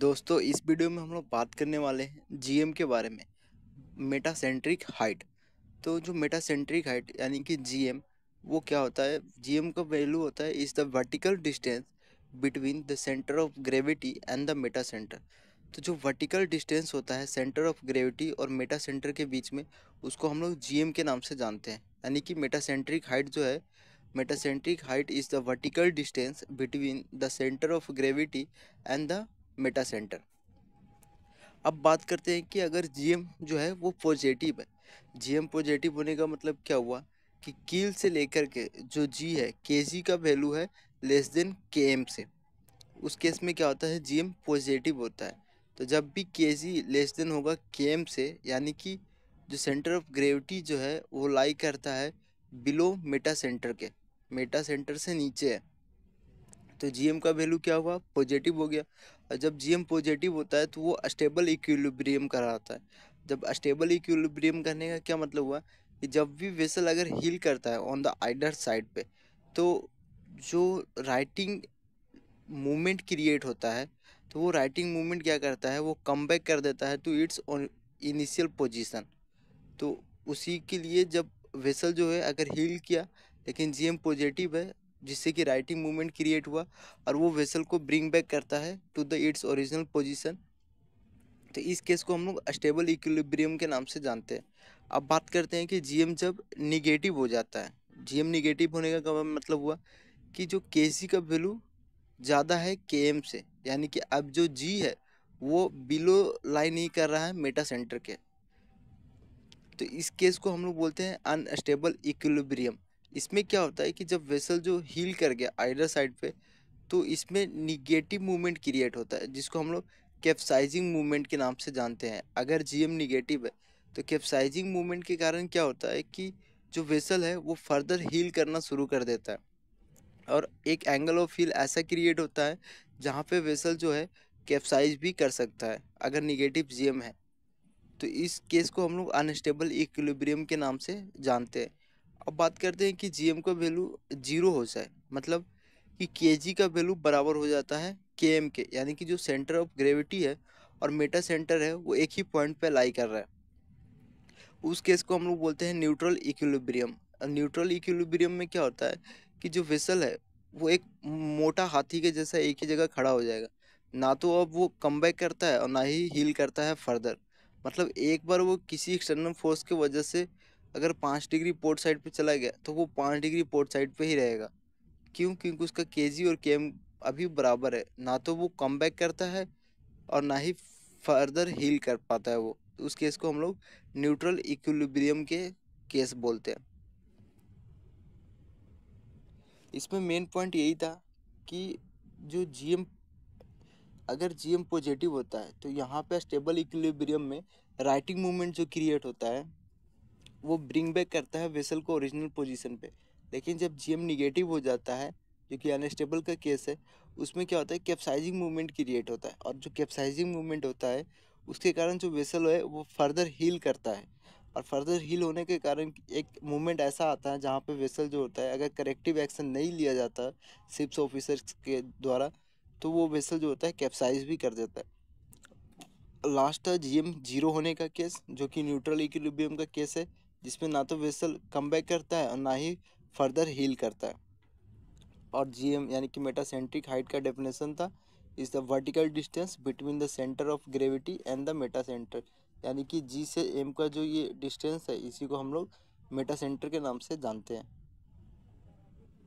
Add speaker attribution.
Speaker 1: दोस्तों इस वीडियो में हम लोग बात करने वाले हैं जीएम के बारे में मेटासेंट्रिक हाइट तो जो मेटासेंट्रिक हाइट यानी कि जीएम वो क्या होता है जीएम का वैल्यू होता है is the vertical distance between the centre of gravity and the meta centre तो जो वर्टिकल डिस्टेंस होता है सेंटर ऑफ ग्रेविटी और मेटा सेंटर के बीच में उसको हम लोग जी के नाम से जानते हैं यानी कि मेटासेंट्रिक हाइट जो है metacentric height is the vertical distance between the centre of gravity and the meta centre अब बात करते हैं कि अगर जीएम जो है वो पॉजिटिव है जीएम पॉजिटिव होने का मतलब क्या हुआ कि कील से लेकर के जो जी है के जी का वैल्यू है लेस देन के एम से उस केस में क्या होता है जी एम पॉजिटिव होता है तो जब भी के जी लेस देन होगा के एम से यानी कि जो सेंटर ऑफ ग्रेविटी जो है वो लाई करता है बिलो मेटा सेंटर के मेटा सेंटर से नीचे है तो जी का वैल्यू क्या हुआ पॉजिटिव हो गया और जब जी पॉजिटिव होता है तो वो अस्टेबल इक्विलिब्रियम कराता है जब अस्टेबल इक्विलिब्रियम करने का क्या मतलब हुआ कि जब भी वेसल अगर हील करता है ऑन द आइडर साइड पे तो जो राइटिंग मूवमेंट क्रिएट होता है तो वो राइटिंग मूवमेंट क्या करता है वो कम बैक कर देता है टू इट्स इनिशियल पोजिशन तो उसी के लिए जब वेसल जो है अगर हील किया लेकिन जी एम पॉजिटिव है जिससे कि राइटिंग मूवमेंट क्रिएट हुआ और वो वेसल को ब्रिंग बैक करता है to the its original position तो इस केस को हम लोग स्टेबल इक्विलिब्रियम के नाम से जानते हैं अब बात करते हैं कि जीएम जब निगेटिव हो जाता है जीएम निगेटिव होने का मतलब हुआ कि जो के का वैल्यू ज़्यादा है के से यानी कि अब जो जी है वो बिलो लाइन ही कर रहा है मेटा सेंटर के तो इस केस को हम लोग बोलते हैं अनस्टेबल इक्विलिब्रियम इसमें क्या होता है कि जब वेसल जो हील कर गया आइडर साइड पे तो इसमें निगेटिव मूवमेंट क्रिएट होता है जिसको हम लोग कैप्साइजिंग मूवमेंट के नाम से जानते हैं अगर जीएम निगेटिव है तो कैप्साइजिंग मूवमेंट के कारण क्या होता है कि जो वेसल है वो फर्दर हील करना शुरू कर देता है और एक एंगल ऑफ हील ऐसा क्रिएट होता है जहाँ पे वेसल जो है कैप्साइज भी कर सकता है अगर निगेटिव जीएम है तो इस केस को हम लोग अनस्टेबल इक्विलिब्रियम के नाम से जानते हैं अब बात करते हैं कि जीएम का वैल्यू जीरो हो जाए मतलब कि केजी का वैल्यू बराबर हो जाता है केएम के यानी कि जो सेंटर ऑफ ग्रेविटी है और मेटा सेंटर है वो एक ही पॉइंट पे लाई कर रहा है उस केस को हम लोग बोलते हैं न्यूट्रल इक्विलिब्रियम न्यूट्रल इक्विलिब्रियम में क्या होता है कि जो वेसल है वो एक मोटा हाथी के जैसा एक ही जगह खड़ा हो जाएगा ना तो अब वो कम बैक करता है और ना ही हील करता है फर्दर मतलब एक बार वो किसी एक्सटर्नल फोर्स की वजह से अगर पाँच डिग्री पोर्ट साइड पे चला गया तो वो पाँच डिग्री पोर्ट साइड पे ही रहेगा क्यों क्योंकि उसका के और के अभी बराबर है ना तो वो कम बैक करता है और ना ही फर्दर हील कर पाता है वो तो उस केस को हम लोग न्यूट्रल इक्विलिब्रियम के केस बोलते हैं इसमें मेन पॉइंट यही था कि जो जीएम अगर जीएम पॉजिटिव होता है तो यहाँ पे स्टेबल इक्विलिब्रियम में राइटिंग मूवमेंट जो क्रिएट होता है वो ब्रिंग बैक करता है वेसल को ओरिजिनल पोजीशन पे लेकिन जब जीएम निगेटिव हो जाता है जो कि अनस्टेबल का केस है उसमें क्या होता है कैप्साइजिंग मूवमेंट क्रिएट होता है और जो कैप्साइजिंग मूवमेंट होता है उसके कारण जो वेसल है वो फर्दर हील करता है और फर्दर हील होने के कारण एक मूवमेंट ऐसा आता है जहाँ पे वेसल जो होता है अगर करेक्टिव एक्शन नहीं लिया जाता सिप्स ऑफिसर्स के द्वारा तो वो वेसल जो होता है कैप्साइज भी कर देता है लास्ट था जीएम जीरो होने का केस जो कि न्यूट्रल इक्विलिब्रियम का केस है जिसमें ना तो वेसल कम बैक करता है और ना ही फर्दर हील करता है और जी एम यानी कि मेटासेंट्रिक हाइट का डेफिनेशन था is the vertical distance between the centre of gravity and the meta centre यानी कि जी से एम का जो ये डिस्टेंस है इसी को हम लोग मेटा सेंटर के नाम से जानते हैं